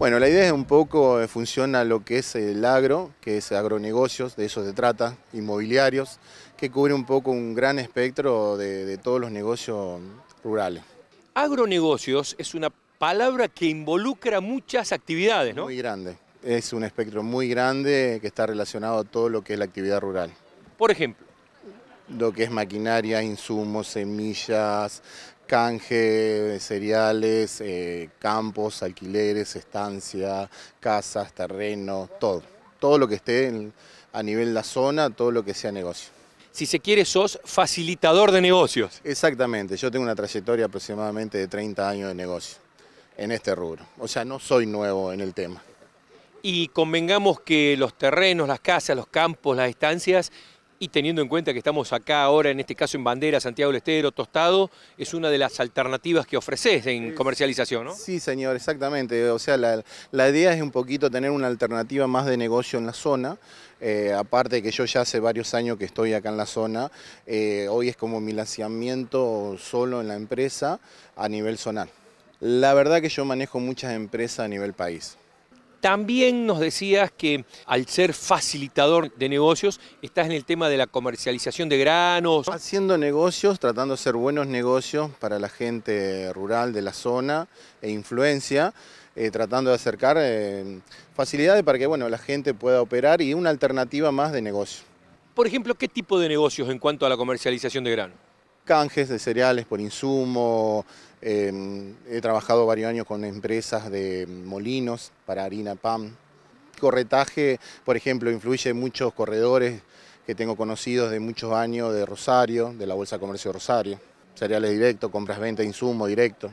Bueno, la idea es un poco eh, funciona lo que es el agro, que es agronegocios, de eso se trata, inmobiliarios, que cubre un poco un gran espectro de, de todos los negocios rurales. Agronegocios es una palabra que involucra muchas actividades, ¿no? Muy grande, es un espectro muy grande que está relacionado a todo lo que es la actividad rural. Por ejemplo. Lo que es maquinaria, insumos, semillas, canje, cereales, eh, campos, alquileres, estancias, casas, terreno, todo. Todo lo que esté a nivel de la zona, todo lo que sea negocio si se quiere, sos facilitador de negocios. Exactamente, yo tengo una trayectoria aproximadamente de 30 años de negocio en este rubro. O sea, no soy nuevo en el tema. Y convengamos que los terrenos, las casas, los campos, las estancias y teniendo en cuenta que estamos acá ahora, en este caso en Bandera, Santiago del Estero, Tostado, es una de las alternativas que ofreces en comercialización, ¿no? Sí, señor, exactamente. O sea, la, idea es un poquito tener una alternativa más de negocio en la zona. Eh, aparte de que yo ya hace varios años que estoy acá en la zona, eh, hoy es como mi lanzamiento solo en la empresa a nivel zonal. La verdad que yo manejo muchas empresas a nivel país. También nos decías que al ser facilitador de negocios, estás en el tema de la comercialización de granos. Haciendo negocios, tratando de hacer buenos negocios para la gente rural de la zona e influencia. Eh, tratando de acercar eh, facilidades para que bueno, la gente pueda operar y una alternativa más de negocio. Por ejemplo, ¿qué tipo de negocios en cuanto a la comercialización de granos? canjes de cereales por insumo, em, he trabajado varios años con empresas de molinos para harina PAM. Corretaje, por ejemplo, influye en muchos corredores que tengo conocidos de muchos años de Rosario, de la Bolsa de Comercio de Rosario. Cereales directos, compras, venta, insumo directo.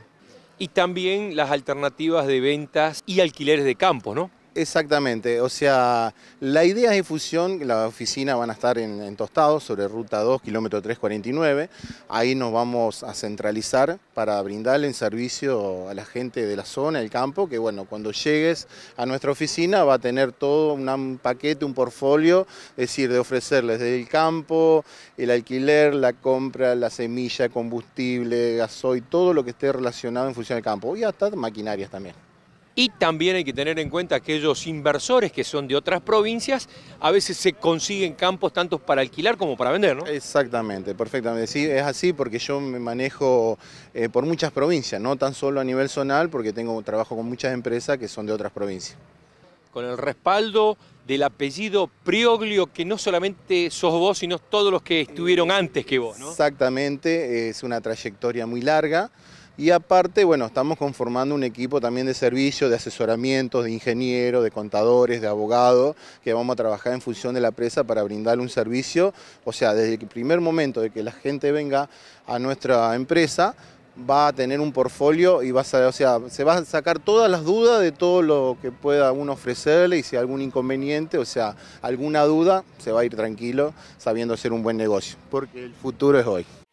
Y también las alternativas de ventas y alquileres de campo, ¿no? Exactamente, o sea, la idea es fusión, la oficina van a estar en, Tostado, sobre ruta 2, kilómetro 349, ahí nos vamos a centralizar para brindarle en servicio a la gente de la zona, el campo, que bueno, cuando llegues a nuestra oficina va a tener todo un paquete, un portfolio, es decir, de ofrecerles el campo, el alquiler, la compra, la semilla, combustible, gasoil, todo lo que esté relacionado en función del campo, y hasta maquinarias también. Y también hay que tener en cuenta aquellos inversores que son de otras provincias, a veces se consiguen campos tanto para alquilar como para vender, ¿no? Exactamente, perfectamente. es así porque yo me manejo eh, por muchas provincias, no tan solo a nivel zonal, porque tengo trabajo con muchas empresas que son de otras provincias. Con el respaldo del apellido Prioglio, que no solamente sos vos, sino todos los que estuvieron eh, antes que vos, ¿no? Exactamente, es una trayectoria muy larga. Y aparte, bueno, estamos conformando un equipo también de servicio, de asesoramiento, de ingenieros, de contadores, de abogados, que vamos a trabajar en función de la empresa para brindarle un servicio. O sea, desde el primer momento de que la gente venga a nuestra empresa, va a tener un portfolio y va a, o sea, se va a sacar todas las dudas de todo lo que pueda uno ofrecerle y si hay algún inconveniente, o sea, alguna duda, se va a ir tranquilo sabiendo hacer un buen negocio, porque el futuro es hoy.